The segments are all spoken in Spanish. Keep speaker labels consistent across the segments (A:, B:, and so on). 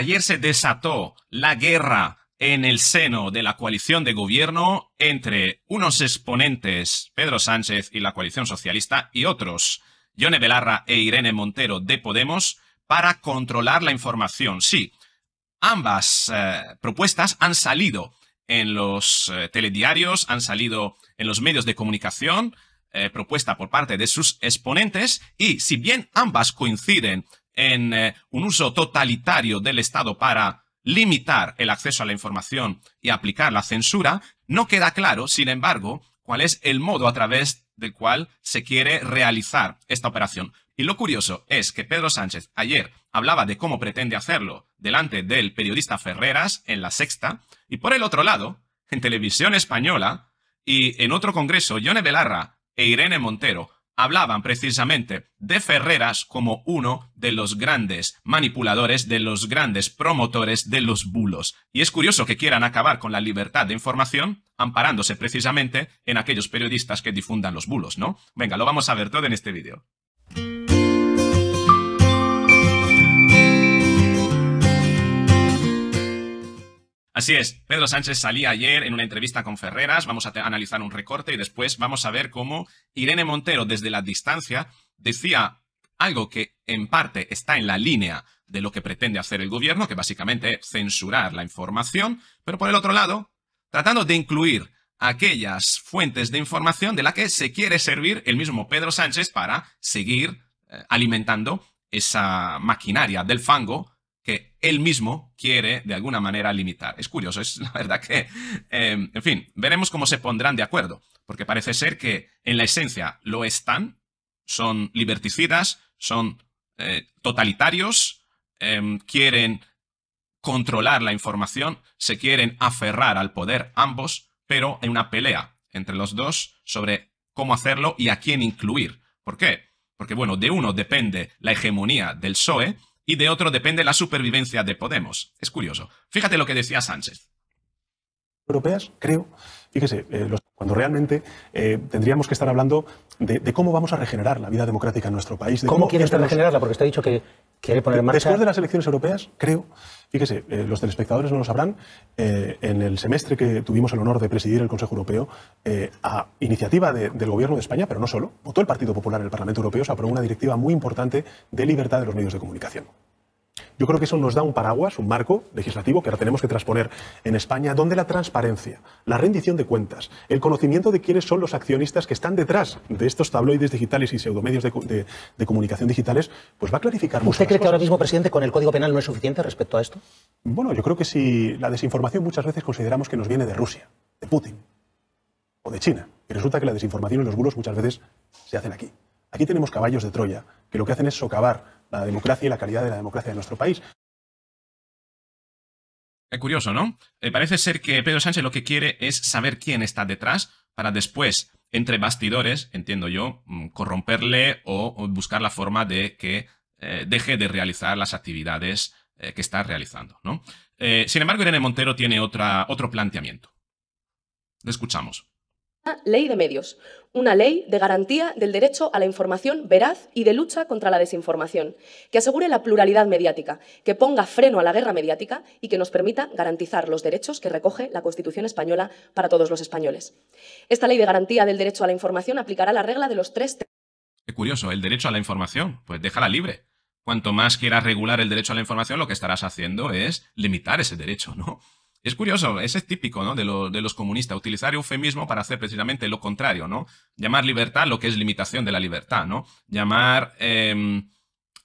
A: ayer se desató la guerra en el seno de la coalición de gobierno entre unos exponentes, Pedro Sánchez y la coalición socialista, y otros, Yone Belarra e Irene Montero de Podemos, para controlar la información. Sí, ambas eh, propuestas han salido en los eh, telediarios, han salido en los medios de comunicación, eh, propuesta por parte de sus exponentes, y si bien ambas coinciden en eh, un uso totalitario del Estado para limitar el acceso a la información y aplicar la censura, no queda claro, sin embargo, cuál es el modo a través del cual se quiere realizar esta operación. Y lo curioso es que Pedro Sánchez ayer hablaba de cómo pretende hacerlo delante del periodista Ferreras en la sexta, y por el otro lado, en televisión española y en otro congreso, Yone Belarra e Irene Montero hablaban precisamente de Ferreras como uno de los grandes manipuladores, de los grandes promotores de los bulos. Y es curioso que quieran acabar con la libertad de información amparándose precisamente en aquellos periodistas que difundan los bulos, ¿no? Venga, lo vamos a ver todo en este vídeo. Así es, Pedro Sánchez salía ayer en una entrevista con Ferreras, vamos a analizar un recorte y después vamos a ver cómo Irene Montero desde la distancia decía algo que en parte está en la línea de lo que pretende hacer el gobierno, que básicamente es censurar la información, pero por el otro lado, tratando de incluir aquellas fuentes de información de la que se quiere servir el mismo Pedro Sánchez para seguir eh, alimentando esa maquinaria del fango él mismo quiere de alguna manera limitar. Es curioso, es la verdad que, eh, en fin, veremos cómo se pondrán de acuerdo, porque parece ser que en la esencia lo están, son liberticidas, son eh, totalitarios, em, quieren controlar la información, se quieren aferrar al poder ambos, pero hay una pelea entre los dos sobre cómo hacerlo y a quién incluir. ¿Por qué? Porque, bueno, de uno depende la hegemonía del PSOE y de otro depende la supervivencia de Podemos. Es curioso. Fíjate lo que decía Sánchez.
B: Europeas, creo, fíjese, eh, cuando realmente eh, tendríamos que estar hablando de, cómo vamos a regenerar la vida democrática en nuestro país. De ¿Cómo, quiere regenerarla? Porque está dicho que quiere poner en marcha... Después de las elecciones europeas, creo, fíjese, eh, los telespectadores no lo sabrán, eh, en el semestre que tuvimos el honor de presidir el Consejo Europeo, a iniciativa del Gobierno de España, pero no solo, votó el Partido Popular en el Parlamento Europeo, se aprobó una directiva muy importante de libertad de los medios de comunicación. Yo creo que eso nos da un paraguas, un marco legislativo que ahora tenemos que transponer en España, donde la transparencia, la rendición de cuentas, el conocimiento de quiénes son los accionistas que están detrás de estos tabloides digitales y pseudomedios de, de, comunicación digitales, pues va a clarificar mucho. ¿Usted cree que ahora mismo, presidente, con el Código Penal no es suficiente respecto a esto? Bueno, yo creo que si la desinformación muchas veces consideramos que nos viene de Rusia, de Putin o de China, y resulta que la desinformación y los bulos muchas veces se hacen aquí. Aquí tenemos caballos de Troya que lo que hacen es socavar la democracia y la calidad de la democracia de nuestro país.
A: Es curioso, ¿no? Eh, parece ser que Pedro Sánchez lo que quiere es saber quién está detrás para después, entre bastidores, entiendo yo, mm, corromperle o, buscar la forma de que eh, deje de realizar las actividades eh, que está realizando, ¿no? sin embargo, Irene Montero tiene otra, otro planteamiento. Le escuchamos.
C: Ley de Medios, una ley de garantía del derecho a la información veraz y de lucha contra la desinformación, que asegure la pluralidad mediática, que ponga freno a la guerra mediática y que nos permita garantizar los derechos que recoge la Constitución española para todos los españoles. Esta ley de garantía del derecho a la información aplicará la regla de los tres...
A: Qué curioso, el derecho a la información, pues déjala libre. Cuanto más quieras regular el derecho a la información, lo que estarás haciendo es limitar ese derecho, ¿no? Es curioso, ese es típico ¿no? de, los comunistas, utilizar eufemismo para hacer precisamente lo contrario, ¿no? Llamar libertad lo que es limitación de la libertad, ¿no? Llamar em,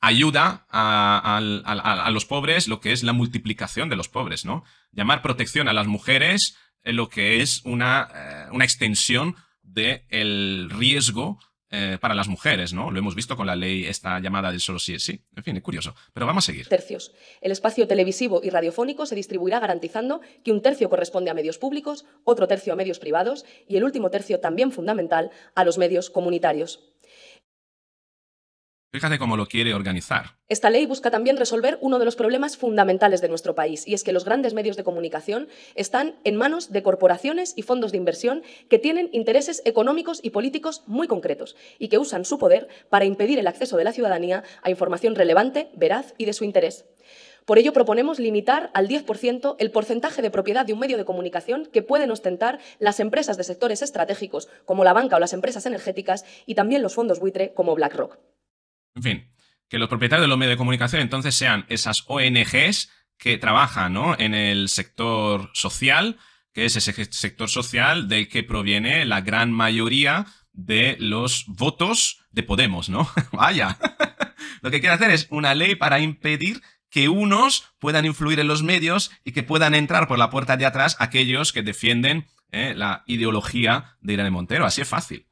A: ayuda a, los pobres lo que es la multiplicación de los pobres, ¿no? Llamar protección a las mujeres eh, lo que es una, eh, una extensión del riesgo eh, para las mujeres, ¿no? Lo hemos visto con la ley esta llamada de solo sí es sí. En fin, es curioso. Pero vamos a seguir.
C: Tercios. El espacio televisivo y radiofónico se distribuirá garantizando que un tercio corresponde a medios públicos, otro tercio a medios privados y el último tercio, también fundamental, a los medios comunitarios.
A: Fíjate cómo lo quiere organizar.
C: Esta ley busca también resolver uno de los problemas fundamentales de nuestro país, y es que los grandes medios de comunicación están en manos de corporaciones y fondos de inversión que tienen intereses económicos y políticos muy concretos y que usan su poder para impedir el acceso de la ciudadanía a información relevante, veraz y de su interés. Por ello, proponemos limitar al 10% el porcentaje de propiedad de un medio de comunicación que pueden ostentar las empresas de sectores estratégicos, como la banca o las empresas energéticas, y también los fondos buitre, como BlackRock.
A: En fin, que los propietarios de los medios de comunicación entonces sean esas ONGs que trabajan en el sector social, que es ese sector social del que proviene la gran mayoría de los votos de Podemos, ¿no? Vaya. Lo que quiere hacer es una ley para impedir que unos puedan influir en los medios y que puedan entrar por la puerta de atrás aquellos que defienden ¿eh? la ideología de Irene Montero. Así es fácil.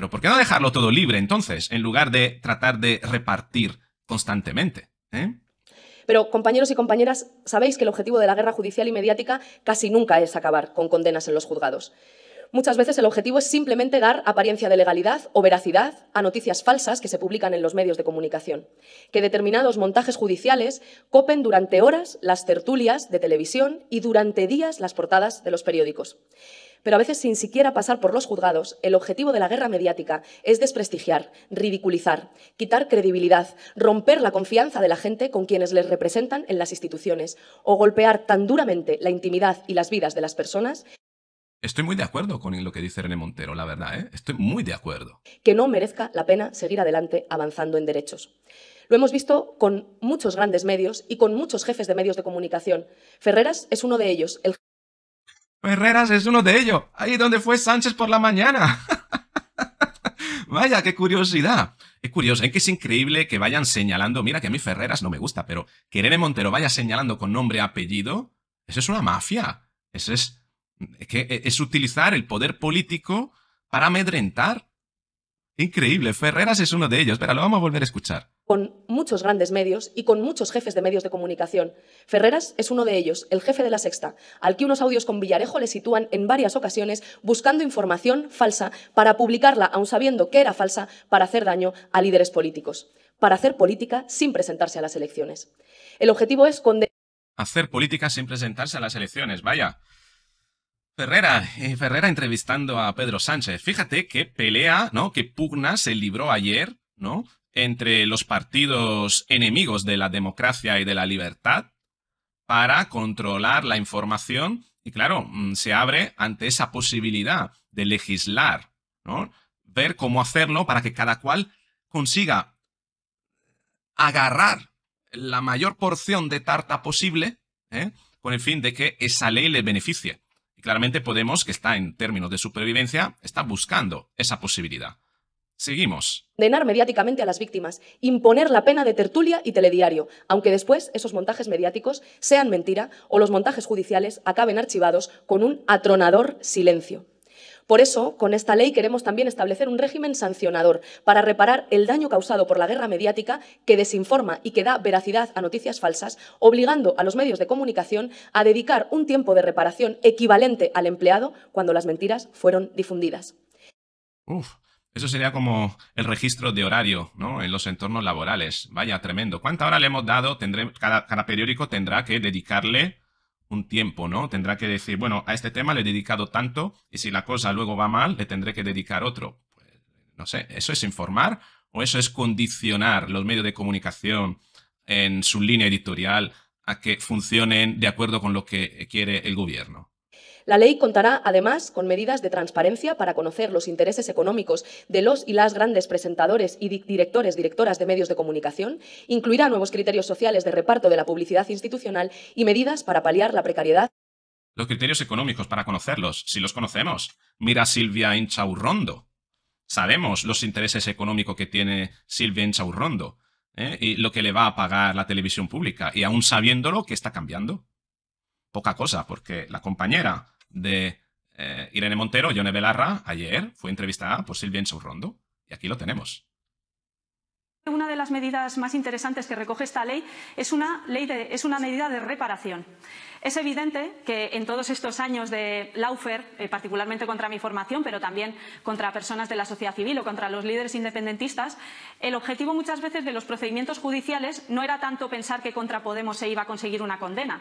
A: Pero ¿por qué no dejarlo todo libre entonces, en lugar de tratar de repartir constantemente? Eh?
C: Pero, compañeros y compañeras, sabéis que el objetivo de la guerra judicial y mediática casi nunca es acabar con condenas en los juzgados. Muchas veces el objetivo es simplemente dar apariencia de legalidad o veracidad a noticias falsas que se publican en los medios de comunicación. Que determinados montajes judiciales copen durante horas las tertulias de televisión y durante días las portadas de los periódicos. Pero a veces, sin siquiera pasar por los juzgados, el objetivo de la guerra mediática es desprestigiar, ridiculizar, quitar credibilidad, romper la confianza de la gente con quienes les representan en las instituciones o golpear tan duramente la intimidad y las vidas de las personas
A: Estoy muy de acuerdo con lo que dice René Montero, la verdad, ¿eh? estoy muy de acuerdo.
C: Que no merezca la pena seguir adelante avanzando en derechos. Lo hemos visto con muchos grandes medios y con muchos jefes de medios de comunicación. Ferreras es uno de ellos,
A: Ferreras es uno de ellos, ahí donde fue Sánchez por la mañana. Vaya, qué curiosidad. Es curioso, es que es increíble que vayan señalando, mira que a mí Ferreras no me gusta, pero que Irene Montero vaya señalando con nombre y apellido, eso es una mafia. Eso es, que e-, es utilizar el poder político para amedrentar. Increíble, Ferreras es uno de ellos. Espera, lo vamos a volver a escuchar
C: con muchos grandes medios y con muchos jefes de medios de comunicación. Ferreras es uno de ellos, el jefe de la Sexta, al que unos audios con Villarejo le sitúan en varias ocasiones buscando información falsa para publicarla, aun sabiendo que era falsa, para hacer daño a líderes políticos, para hacer política sin presentarse a las elecciones. El objetivo es condenar...
A: Hacer política sin presentarse a las elecciones, vaya. Ferrera, eh, Ferrera entrevistando a Pedro Sánchez. Fíjate qué pelea, ¿no? Qué pugna se libró ayer ¿no? entre los partidos enemigos de la democracia y de la libertad para controlar la información y claro, mm, se abre ante esa posibilidad de legislar, ver cómo hacerlo para que cada cual consiga agarrar la mayor porción de tarta posible ¿eh? con el fin de que esa ley le beneficie. Y claramente Podemos, que está en términos de supervivencia, está buscando esa posibilidad. Seguimos.
C: Denar mediáticamente a las víctimas, imponer la pena de tertulia y telediario, aunque después esos montajes mediáticos sean mentira o los montajes judiciales acaben archivados con un atronador silencio. Por eso, con esta ley queremos también establecer un régimen sancionador para reparar el daño causado por la guerra mediática que desinforma y que da veracidad a noticias falsas, obligando a los medios de comunicación a dedicar un tiempo de reparación equivalente al empleado cuando las mentiras fueron difundidas.
A: Eso sería como el registro de horario ¿no? en los entornos laborales. Vaya, tremendo. ¿Cuánta hora le hemos dado? cada, periódico tendrá que dedicarle un tiempo, ¿no? Tendrá que decir, bueno, a este tema le he dedicado tanto y si la cosa luego va mal, le tendré que dedicar otro. Pues, no sé, ¿eso es informar o eso es condicionar los medios de comunicación en su línea editorial a que funcionen de acuerdo con lo que quiere el gobierno?
C: La ley contará, además, con medidas de transparencia para conocer los intereses económicos de los y las grandes presentadores y directores, directoras de medios de comunicación, incluirá nuevos criterios sociales de reparto de la publicidad institucional y medidas para paliar la precariedad.
A: Los criterios económicos para conocerlos, si los conocemos. Mira Silvia Inchaurrondo. Sabemos los intereses económicos que tiene Silvia Inchaurrondo ¿eh? y lo que le va a pagar la televisión pública. Y aún sabiéndolo, ¿qué está cambiando? Poca cosa, porque la compañera de eh, Irene Montero, Yone Belarra, ayer fue entrevistada por Silvia Insaurrondo, Y aquí lo tenemos.
C: Una de las medidas más interesantes que recoge esta ley es una, es una medida de reparación. Es evidente que en todos estos años de Laufer, eh, particularmente contra mi formación, pero también contra personas de la sociedad civil o contra los líderes independentistas, el objetivo muchas veces de los procedimientos judiciales no era tanto pensar que contra Podemos se iba a conseguir una condena,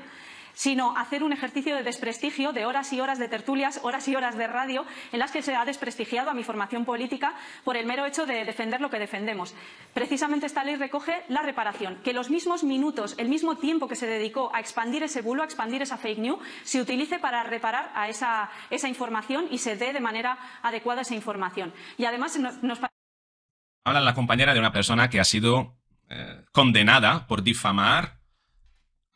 C: sino hacer un ejercicio de desprestigio de horas y horas de tertulias, horas y horas de radio, en las que se ha desprestigiado a mi formación política por el mero hecho de defender lo que defendemos. Precisamente esta ley recoge la reparación, que los mismos minutos, el mismo tiempo que se dedicó a expandir ese bulo, a expandir esa fake news, se utilice para reparar a esa, información y se dé de manera adecuada esa información. Y además nos
A: Habla la compañera de una persona que ha sido eh, condenada por difamar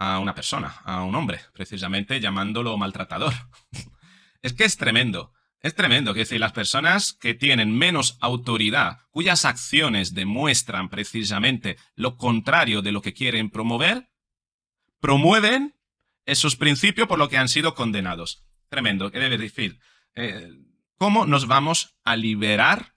A: a una persona, a un hombre, precisamente llamándolo maltratador. es que es tremendo. Es tremendo, que decir, las personas que tienen menos autoridad, cuyas acciones demuestran precisamente lo contrario de lo que quieren promover, promueven esos principios por lo que han sido condenados. Tremendo, que debe decir, eh, ¿cómo nos vamos a liberar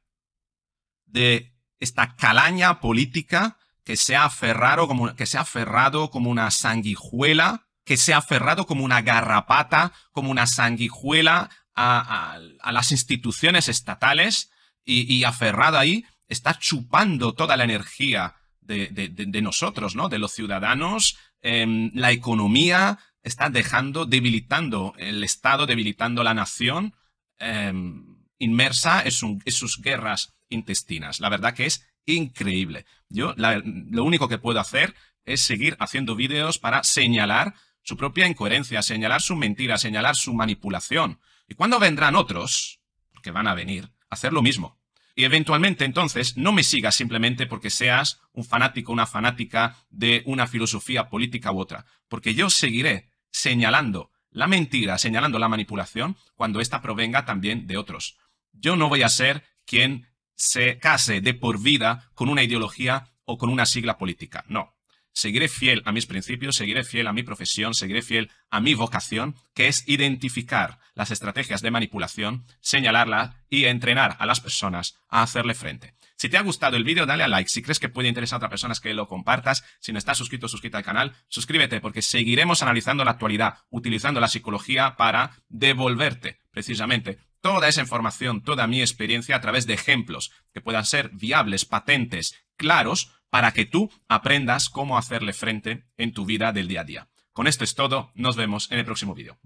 A: de esta calaña política que se ha aferrado como, que se aferrado como una sanguijuela, que se ha aferrado como una garrapata, como una sanguijuela a, a, las instituciones estatales y, y aferrada ahí, está chupando toda la energía de, de, nosotros, ¿no? De los ciudadanos, em, la economía está dejando, debilitando el Estado, debilitando la nación, em, inmersa en, en sus guerras intestinas. La verdad que es increíble. Yo lo único que puedo hacer es seguir haciendo vídeos para señalar su propia incoherencia, señalar su mentira, señalar su manipulación. Y cuando vendrán otros, que van a venir, hacer lo mismo. Y eventualmente entonces no me sigas simplemente porque seas un fanático, una fanática de una filosofía política u otra, porque yo seguiré señalando la mentira, señalando la manipulación, cuando ésta provenga también de otros. Yo no voy a ser quien se case de por vida con una ideología o con una sigla política. No. Seguiré fiel a mis principios, seguiré fiel a mi profesión, seguiré fiel a mi vocación, que es identificar las estrategias de manipulación, señalarlas y entrenar a las personas a hacerle frente. Si te ha gustado el vídeo, dale a like. Si crees que puede interesar a otras personas, que lo compartas. Si no estás suscrito, suscríbete al canal. Suscríbete porque seguiremos analizando la actualidad, utilizando la psicología para devolverte precisamente toda esa información, toda mi experiencia a través de ejemplos que puedan ser viables, patentes, claros, para que tú aprendas cómo hacerle frente en tu vida del día a día. Con esto es todo, nos vemos en el próximo vídeo.